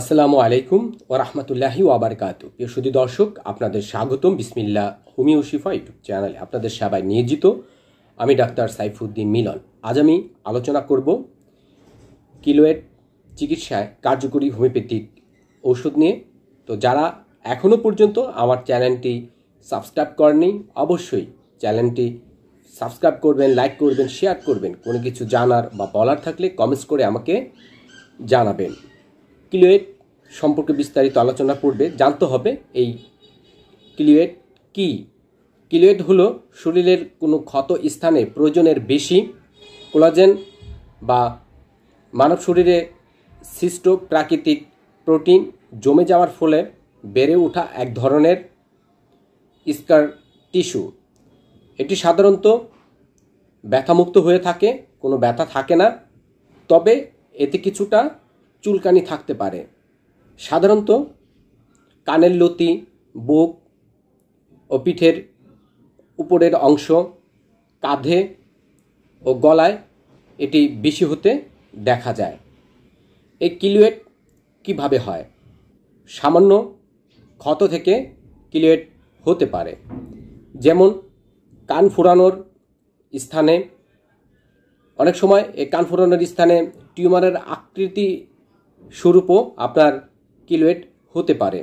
আসসালামু আলাইকুম ও রহমতুল্লাহি ওয়াবারকাত প্রিয় শুধু দর্শক আপনাদের স্বাগতম বিসমিল্লা হোমিও শিফা ইউটিউব চ্যানেলে আপনাদের সেবায় নিয়োজিত আমি ডাক্তার সাইফুদ্দিন মিলন আজ আমি আলোচনা করব কিলোয়েট চিকিৎসায় কার্যকরী হোমিওপ্যাথিক ওষুধ নিয়ে তো যারা এখনও পর্যন্ত আমার চ্যানেলটি সাবস্ক্রাইব করেনি অবশ্যই চ্যানেলটি সাবস্ক্রাইব করবেন লাইক করবেন শেয়ার করবেন কোনো কিছু জানার বা বলার থাকলে কমেন্টস করে আমাকে জানাবেন ক্লিওয়েট সম্পর্কে বিস্তারিত আলোচনা পূর্বে জানতে হবে এই ক্লিওয়েট কি ক্লিওয়েট হলো শরীরের কোনো ক্ষত স্থানে প্রয়োজনের বেশি কোলাজেন বা মানব শরীরে সৃষ্ট প্রাকৃতিক প্রোটিন জমে যাওয়ার ফলে বেড়ে ওঠা এক ধরনের স্কার টিস্যু এটি সাধারণত ব্যথামুক্ত হয়ে থাকে কোনো ব্যথা থাকে না তবে এতে কিছুটা চুলকানি থাকতে পারে সাধারণত কানের লতি বুক ও পিঠের উপরের অংশ কাঁধে ও গলায় এটি বেশি হতে দেখা যায় এই কিলুয়েট কিভাবে হয় সামান্য ক্ষত থেকে কিলুয়েট হতে পারে যেমন কান ফোরানোর স্থানে অনেক সময় এই কান ফোরানোর স্থানে টিউমারের আকৃতি স্বরূপও আপনার কিলোয়েট হতে পারে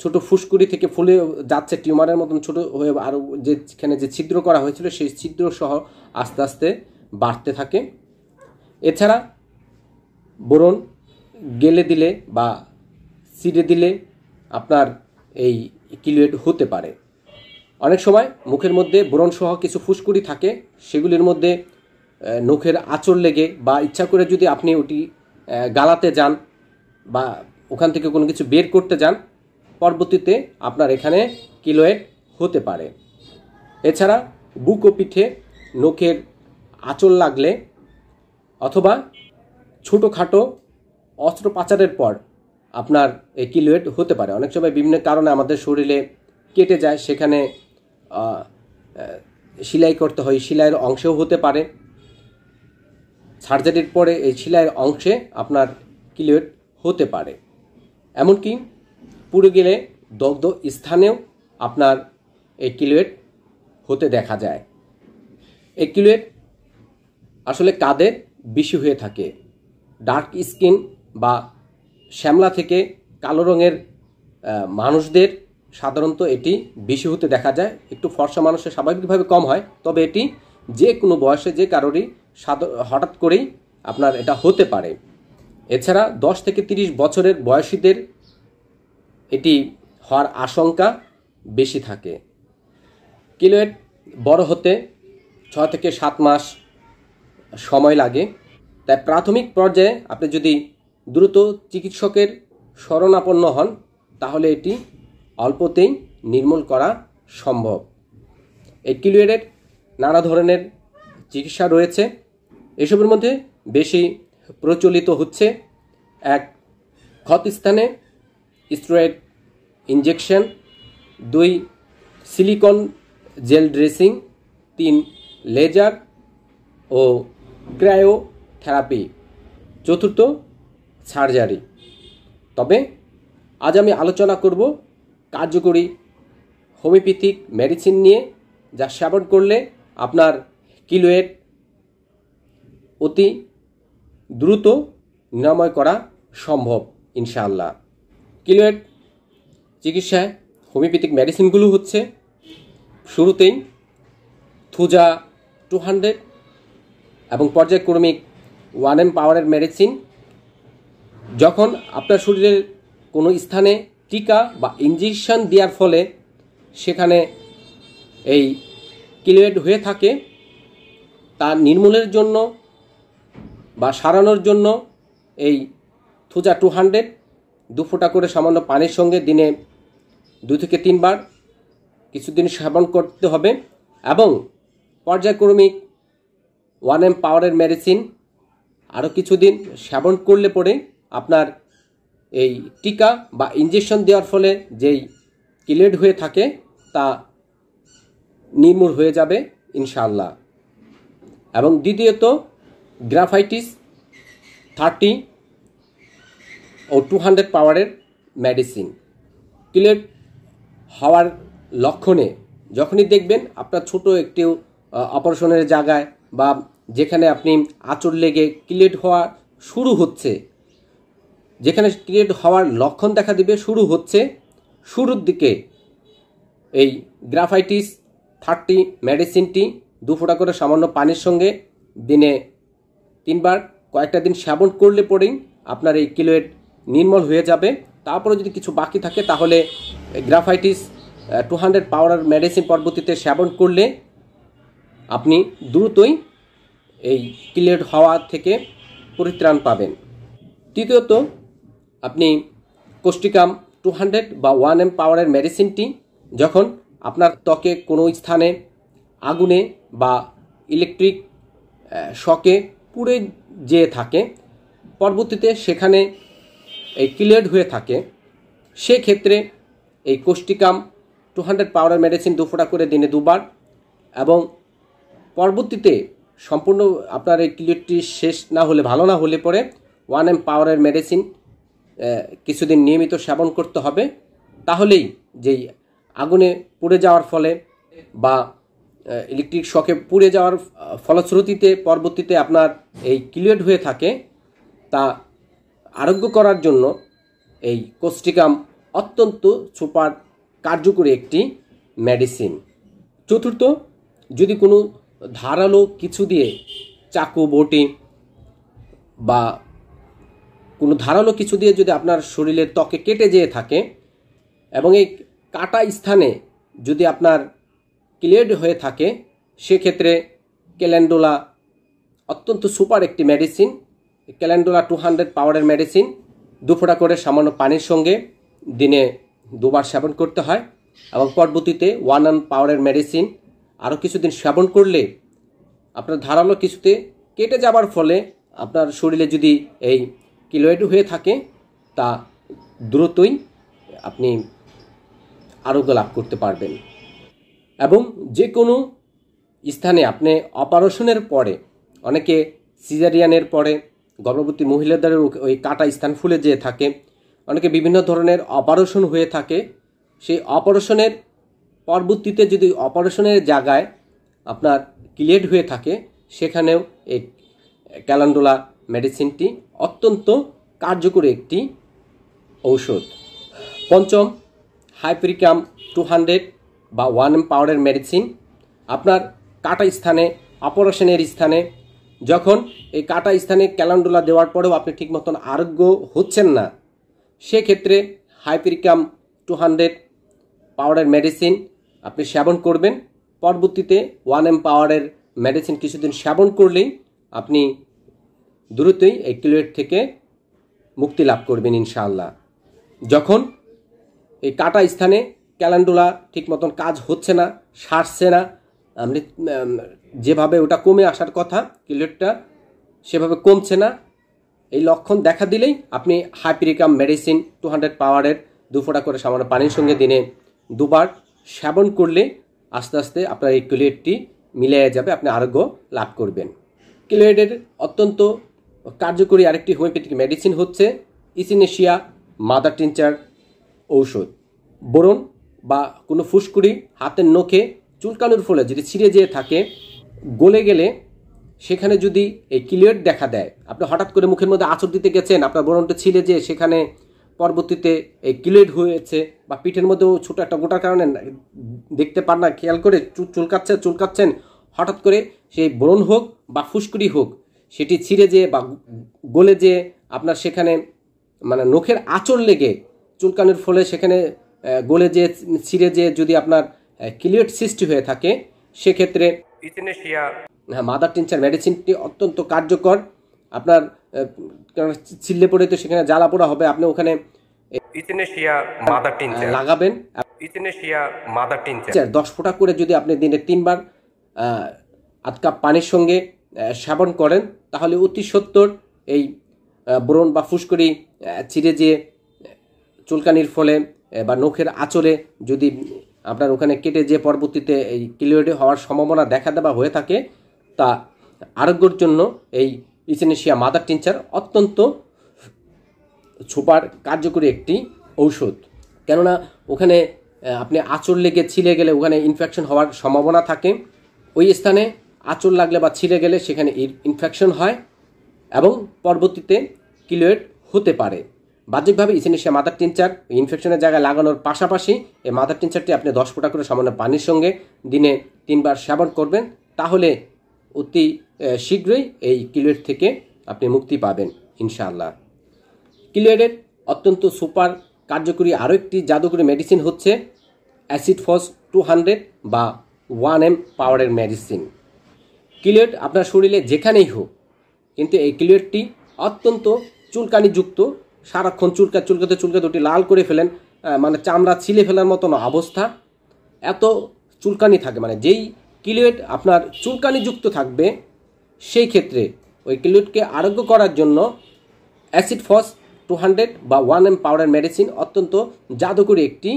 ছোট ফুসকুড়ি থেকে ফুলে যাচ্ছে টিউমারের মতন ছোট হয়ে আরও যেখানে যে ছিদ্র করা হয়েছিল সেই ছিদ্র সহ আস্তে আস্তে বাড়তে থাকে এছাড়া বরণ গেলে দিলে বা ছিঁড়ে দিলে আপনার এই কিলুয়েট হতে পারে অনেক সময় মুখের মধ্যে বরণ সহ কিছু ফুসকুড়ি থাকে সেগুলির মধ্যে নখের আঁচড় লেগে বা ইচ্ছা করে যদি আপনি ওটি গালাতে যান বা ওখান থেকে কোনো কিছু বের করতে যান পরবর্তীতে আপনার এখানে কিলোয়েড হতে পারে এছাড়া বুক ও পিঠে নখের আঁচল লাগলে অথবা ছোটোখাটো অস্ত্রোপাচারের পর আপনার এই কিলোয়েড হতে পারে অনেক সময় বিভিন্ন কারণে আমাদের শরীরে কেটে যায় সেখানে সেলাই করতে হয় সেলাইয়ের অংশেও হতে পারে সার্জারির পরে এই শিলায়ের অংশে আপনার ক্লিয়ার হতে পারে এমনকি পুড়ে গেলে দগ্ধ স্থানেও আপনার এই কিলোয়েট হতে দেখা যায় এই কিলোয়েট আসলে কাদের বেশি হয়ে থাকে ডার্ক স্কিন বা শ্যামলা থেকে কালো রঙের মানুষদের সাধারণত এটি বেশি হতে দেখা যায় একটু ফর্সা মানুষের স্বাভাবিকভাবে কম হয় তবে এটি যে কোনো বয়সে যে কারোরই হঠাৎ করেই আপনার এটা হতে পারে এছাড়া দশ থেকে তিরিশ বছরের বয়সীদের এটি হওয়ার আশঙ্কা বেশি থাকে কিলোয়েট বড় হতে ছয় থেকে সাত মাস সময় লাগে তাই প্রাথমিক পর্যায়ে আপনি যদি দ্রুত চিকিৎসকের শরণাপন্ন হন তাহলে এটি অল্পতেই নির্মূল করা সম্ভব এই কিলোয়েটের নানা ধরনের চিকিৎসা রয়েছে এসবের মধ্যে বেশি প্রচলিত হচ্ছে এক ক্ষত স্থানে স্টেরয়েড ইঞ্জেকশন দুই সিলিকন জেল ড্রেসিং তিন লেজার ও থেরাপি চতুর্থ সার্জারি তবে আজ আমি আলোচনা করব কার্যকরী হোমিওপ্যাথিক মেডিসিন নিয়ে যা সেবন করলে আপনার কিলোয়েট অতি দ্রুত নিরাময় করা সম্ভব ইনশাআল্লাহ কিলোয়েট চিকিৎসায় হোমিওপ্যাথিক মেডিসিনগুলো হচ্ছে শুরুতেই থুজা টু হান্ড্রেড এবং পর্যায়ক্রমিক ওয়ান এম পাওয়ারের মেডিসিন যখন আপনার শরীরের কোনো স্থানে টিকা বা ইঞ্জেকশন দেওয়ার ফলে সেখানে এই কিলোয়েট হয়ে থাকে তার নির্মূলের জন্য বা সারানোর জন্য এই থুজা টু হান্ড্রেড দু ফোঁটা করে সামান্য পানির সঙ্গে দিনে দু থেকে তিনবার কিছুদিন সেবন করতে হবে এবং পর্যায়ক্রমিক ওয়ান এম পাওয়ারের মেডিসিন আরও কিছুদিন সেবন করলে পরে আপনার এই টিকা বা ইঞ্জেকশন দেওয়ার ফলে যেই কিলেড হয়ে থাকে তা নির্মূল হয়ে যাবে ইনশাআল্লাহ এবং দ্বিতীয়ত গ্রাফাইটিস থার্টি ও টু হান্ড্রেড পাওয়ারের মেডিসিন ক্লিয়ার হওয়ার লক্ষণে যখনই দেখবেন আপনার ছোট একটি অপারেশনের জায়গায় বা যেখানে আপনি আঁচড় লেগে ক্লিয়েট হওয়া শুরু হচ্ছে যেখানে ক্রিয়েট হওয়ার লক্ষণ দেখা দিবে শুরু হচ্ছে শুরুর দিকে এই গ্রাফাইটিস থার্টি মেডিসিনটি দু ফোঁটা করে সামান্য পানির সঙ্গে দিনে তিনবার কয়েকটা দিন সেবন করলে পরেই আপনার এই কিলোয়েট নির্মল হয়ে যাবে তারপরে যদি কিছু বাকি থাকে তাহলে graphites two hundred power medicine পদ্ধতিতে সেবন করলে আপনি দ্রুতই এই কিলোয়েট হওয়া থেকে পরিত্রাণ পাবেন তৃতীয়ত আপনি কোষ্টিকাম টু হান্ড্রেড বা ওয়ান এম পাওয়ারের মেডিসিনটি যখন আপনার ত্বকে কোনো স্থানে আগুনে বা ইলেকট্রিক শকে পুড়ে যেয়ে থাকে পরবর্তীতে সেখানে এই কিলেড হয়ে থাকে সেক্ষেত্রে এই causticum two hundred powder medicine দু ফোঁটা করে দিনে দুবার এবং পরবর্তীতে সম্পূর্ণ আপনার এই ক্লিয়ারটি শেষ না হলে ভালো না হলে পরে ওয়ান এম পাওয়ারের মেডিসিন কিছুদিন নিয়মিত সেবন করতে হবে তাহলেই যেই আগুনে পুড়ে যাওয়ার ফলে বা ইলেকট্রিক শকে পুড়ে যাওয়ার ফলশ্রুতিতে পরবর্তীতে আপনার এই কিলেট হয়ে থাকে তা আরোগ্য করার জন্য এই কোষ্টিকাম অত্যন্ত সুপার কার্যকরী একটি মেডিসিন চতুর্থ যদি কোনো ধারালো কিছু দিয়ে চাকু বটি বা কোনো ধারালো কিছু দিয়ে যদি আপনার শরীরের ত্বকে কেটে যেয়ে থাকে এবং এই কাটা স্থানে যদি আপনার ক্লিয়ার্ড হয়ে থাকে সেক্ষেত্রে ক্যালেন্ডোলা অত্যন্ত সুপার একটি মেডিসিন ক্যালেন্ডোলা টু হান্ড্রেড পাওয়ারের মেডিসিন দুফোটা করে সামান্য পানির সঙ্গে দিনে দুবার সেবন করতে হয় এবং পরবর্তীতে ওয়ান অ্যান্ড পাওয়ারের মেডিসিন আরও কিছুদিন সেবন করলে আপনার ধারালো কিছুতে কেটে যাবার ফলে আপনার শরীরে যদি এই কিলোয়েড হয়ে থাকে তা দ্রুতই আপনি আরোগ্য লাভ করতে পারবেন এবং যে কোনো স্থানে আপনি অপারেশনের পরে অনেকে সিজারিয়ানের পরে গর্ভবতী মহিলাদের ওই কাটা স্থান ফুলে যেয়ে থাকে অনেকে বিভিন্ন ধরনের অপারেশন হয়ে থাকে সেই অপারেশনের পরবর্তীতে যদি অপারেশনের জায়গায় আপনার ক্লিয়েট হয়ে থাকে সেখানেও এই ক্যালান্ডোলা মেডিসিনটি অত্যন্ত কার্যকরী একটি ঔষধ পঞ্চম হাইপ্রিকাম টু হান্ড্রেড বা ওয়ান এম পাওয়ারের মেডিসিন আপনার কাটা স্থানে অপারেশনের স্থানে যখন এই কাটা স্থানে ক্যালান্ডুলা দেওয়ার পরেও আপনি ঠিক মতন আরোগ্য হচ্ছেন না সেক্ষেত্রে হাইপিরিকাম টু হান্ড্রেড পাওয়ারের মেডিসিন আপনি সেবন করবেন পরবর্তীতে ওয়ান এম পাওয়ারের মেডিসিন কিছুদিন সেবন করলেই আপনি দ্রুতই এই কিলোয়েট থেকে মুক্তি লাভ করবেন ইনশাআল্লাহ যখন এই কাটা স্থানে ক্যালেন্ডুলা ঠিক মতন কাজ হচ্ছে না সারছে না আপনি যেভাবে ওটা কমে আসার কথা কিলোটটা সেভাবে কমছে না এই লক্ষণ দেখা দিলেই আপনি হাইপিরিকাম মেডিসিন টু হান্ড্রেড পাওয়ারের দু ফোঁটা করে সামান্য পানির সঙ্গে দিনে দুবার সেবন করলে আস্তে আস্তে আপনার এই কিলোয়েডটি মিলিয়ে যাবে আপনি আরোগ্য লাভ করবেন কিলোয়েডের অত্যন্ত কার্যকরী আরেকটি হোমিওপ্যাথিক মেডিসিন হচ্ছে ইসিনেশিয়া মাদার টিনচার ঔষধ বোরন বা কোনো ফুসকুড়ি হাতের নখে চুলকানোর ফলে যদি ছিঁড়ে যেয়ে থাকে গলে গেলে সেখানে যদি এই ক্লিয়ার দেখা দেয় আপনি হঠাৎ করে মুখের মধ্যে আঁচড় দিতে গেছেন আপনার বরণটা ছিঁড়ে যেয়ে সেখানে পরবর্তীতে এই ক্লিয়ার হয়েছে বা পিঠের মধ্যেও ছোটো একটা গোটার কারণে দেখতে পান না খেয়াল করে চুলকাচ্ছে চুলকাচ্ছেন হঠাৎ করে সেই ব্রণ হোক বা ফুসকুড়ি হোক সেটি ছিঁড়ে যেয়ে বা গলে যেয়ে আপনার সেখানে মানে নখের আঁচড় লেগে চুলকানোর ফলে সেখানে গোলে যে ছিঁড়ে যে যদি আপনার ক্লিয়েট সৃষ্টি হয়ে থাকে সেক্ষেত্রে হ্যাঁ মাদার টিনচার মেডিসিনটি অত্যন্ত কার্যকর আপনার ছিললে পড়ে তো সেখানে জ্বালা পোড়া হবে আপনি ওখানে লাগাবেন আচ্ছা, দশ ফোঁটা করে যদি আপনি দিনে তিনবার আধ কাপ পানির সঙ্গে সেবন করেন তাহলে অতি সত্তর এই ব্রণ বা ফুসকরি ছিঁড়ে যেয়ে চুলকানির ফলে বা নখের আঁচলে যদি আপনার ওখানে কেটে যে পরবর্তীতে এই কিলোয়েডে হওয়ার সম্ভাবনা দেখা দেওয়া হয়ে থাকে তা আরোগ্যর জন্য এই ইসিনেশিয়া মাদার টিনচার অত্যন্ত ছোপার কার্যকরী একটি ঔষধ কেননা ওখানে আপনি আঁচড় লেগে ছিলে গেলে ওখানে ইনফেকশন হওয়ার সম্ভাবনা থাকে ওই স্থানে আঁচড় লাগলে বা ছিলে গেলে সেখানে ইনফেকশন হয় এবং পরবর্তীতে কিলোয়েড হতে পারে বাহ্যিকভাবে ইসিনেশিয়া মাদার টিনচার ইনফেকশনের জায়গায় লাগানোর পাশাপাশি এই মাদার টিনচারটি আপনি দশ ফোঁটা করে সামান্য পানির সঙ্গে দিনে তিনবার সেবন করবেন তাহলে অতি শীঘ্রই এই কিলোয়েড থেকে আপনি মুক্তি পাবেন ইনশাআল্লাহ কিলোয়েডের অত্যন্ত সুপার কার্যকরী আরও একটি জাদুকরী মেডিসিন হচ্ছে অ্যাসিড ফস টু হান্ড্রেড বা ওয়ান এম পাওয়ারের মেডিসিন কিলোয়েড আপনার শরীরে যেখানেই হোক কিন্তু এই কিলোয়েডটি অত্যন্ত চুলকানিযুক্ত সারাক্ষণ চুলকা চুলকাতে চুলকাতে দুটি লাল করে ফেলেন মানে চামড়া ছিলে ফেলার মতন অবস্থা এত চুলকানি থাকে মানে যেই কিলোয়েট আপনার চুলকানিযুক্ত থাকবে সেই ক্ষেত্রে ওই কিলোয়েটকে আরোগ্য করার জন্য অ্যাসিড ফস টু হান্ড্রেড বা ওয়ান এম পাউডার মেডিসিন অত্যন্ত জাদুকরী একটি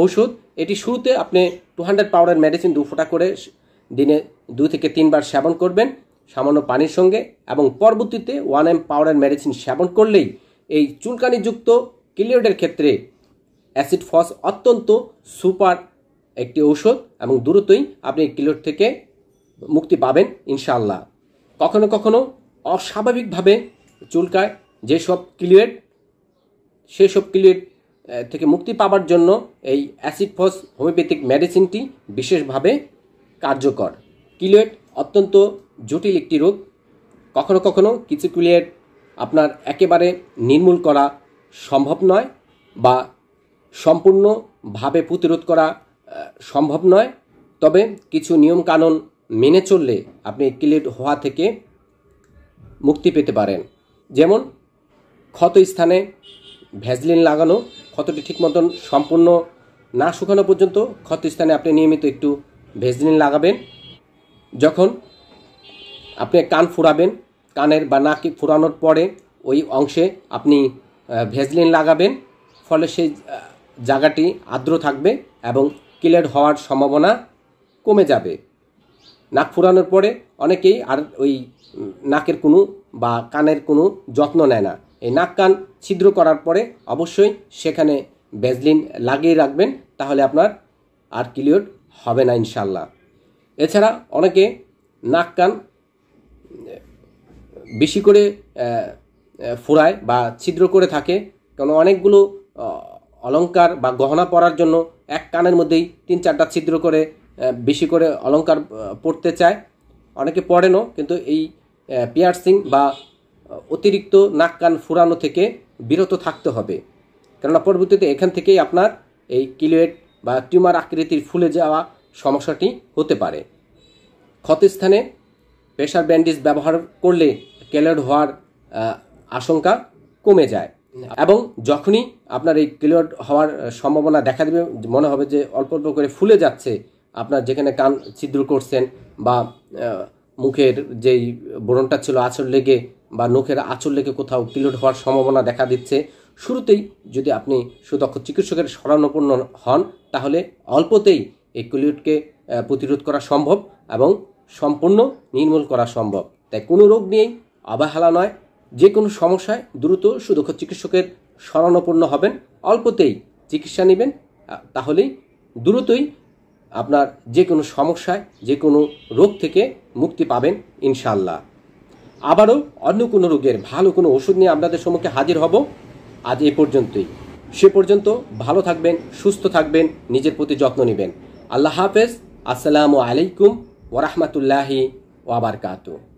ঔষধ এটি শুরুতে আপনি টু হান্ড্রেড পাউডার মেডিসিন দু ফোঁটা করে দিনে দুই থেকে তিনবার সেবন করবেন সামান্য পানির সঙ্গে এবং পরবর্তীতে ওয়ান এম পাউডার মেডিসিন সেবন করলেই এই চুলকানিযুক্ত কিলিয়ডের ক্ষেত্রে অ্যাসিড ফস অত্যন্ত সুপার একটি ঔষধ এবং দ্রুতই আপনি কিলোড থেকে মুক্তি পাবেন ইনশাল্লাহ কখনো কখনো অস্বাভাবিকভাবে চুলকায় যেসব কিলিয়েড সেসব কিলিয়েড থেকে মুক্তি পাবার জন্য এই অ্যাসিড ফস হোমিওপ্যাথিক মেডিসিনটি বিশেষভাবে কার্যকর কিলিয়েড অত্যন্ত জটিল একটি রোগ কখনো কখনো কিছু কিলিয়েড আপনার একেবারে নির্মূল করা সম্ভব নয় বা সম্পূর্ণভাবে প্রতিরোধ করা সম্ভব নয় তবে কিছু নিয়মকানুন মেনে চললে আপনি ক্লিট হওয়া থেকে মুক্তি পেতে পারেন যেমন ক্ষত স্থানে ভ্যাজলিন লাগানো ক্ষতটি ঠিক মতন সম্পূর্ণ না শুকানো পর্যন্ত ক্ষত স্থানে আপনি নিয়মিত একটু ভ্যাজলিন লাগাবেন যখন আপনি কান ফুরাবেন কানের বা নাকে ফোরানোর পরে ওই অংশে আপনি ভেজলিন লাগাবেন ফলে সেই জায়গাটি আর্দ্র থাকবে এবং ক্লিয়ার হওয়ার সম্ভাবনা কমে যাবে নাক ফুরানোর পরে অনেকেই আর ওই নাকের কোনো বা কানের কোনো যত্ন নেয় না এই নাক কান ছিদ্র করার পরে অবশ্যই সেখানে ভেজলিন লাগিয়ে রাখবেন তাহলে আপনার আর ক্লিয়ার হবে না ইনশাল্লাহ এছাড়া অনেকে নাক কান বেশি করে ফোড়ায় বা ছিদ্র করে থাকে কারণ অনেকগুলো অলঙ্কার বা গহনা পরার জন্য এক কানের মধ্যেই তিন চারটা ছিদ্র করে বেশি করে অলঙ্কার পড়তে চায় অনেকে পড়েনও কিন্তু এই পিয়ার্সিং বা অতিরিক্ত নাক কান ফুরানো থেকে বিরত থাকতে হবে কেননা পরবর্তীতে এখান থেকেই আপনার এই কিলোয়েট বা টিউমার আকৃতির ফুলে যাওয়া সমস্যাটি হতে পারে ক্ষতস্থানে প্রেশার ব্যান্ডেজ ব্যবহার করলে কেলোড হওয়ার আশঙ্কা কমে যায় এবং যখনই আপনার এই কেলোড হওয়ার সম্ভাবনা দেখা দেবে মনে হবে যে অল্প অল্প করে ফুলে যাচ্ছে আপনার যেখানে কান ছিদ্র করছেন বা মুখের যেই বরণটা ছিল আঁচড় লেগে বা নখের আঁচড় লেগে কোথাও কিলোড হওয়ার সম্ভাবনা দেখা দিচ্ছে শুরুতেই যদি আপনি সুদক্ষ চিকিৎসকের স্মরণপূর্ণ হন তাহলে অল্পতেই এই কিলোডকে প্রতিরোধ করা সম্ভব এবং সম্পূর্ণ নির্মূল করা সম্ভব তাই কোনো রোগ নিয়েই অবহেলা নয় যে কোনো সমস্যায় দ্রুত সুদক্ষ চিকিৎসকের শরণাপন্ন হবেন অল্পতেই চিকিৎসা নেবেন তাহলেই দ্রুতই আপনার যে কোনো সমস্যায় যে কোনো রোগ থেকে মুক্তি পাবেন ইনশাল্লাহ আবারও অন্য কোনো রোগের ভালো কোনো ওষুধ নিয়ে আপনাদের সম্মুখে হাজির হব আজ এ পর্যন্তই সে পর্যন্ত ভালো থাকবেন সুস্থ থাকবেন নিজের প্রতি যত্ন নেবেন আল্লাহ হাফেজ আসসালামু আলাইকুম ওরহমতুল্লাহি ওয়াবারকাতু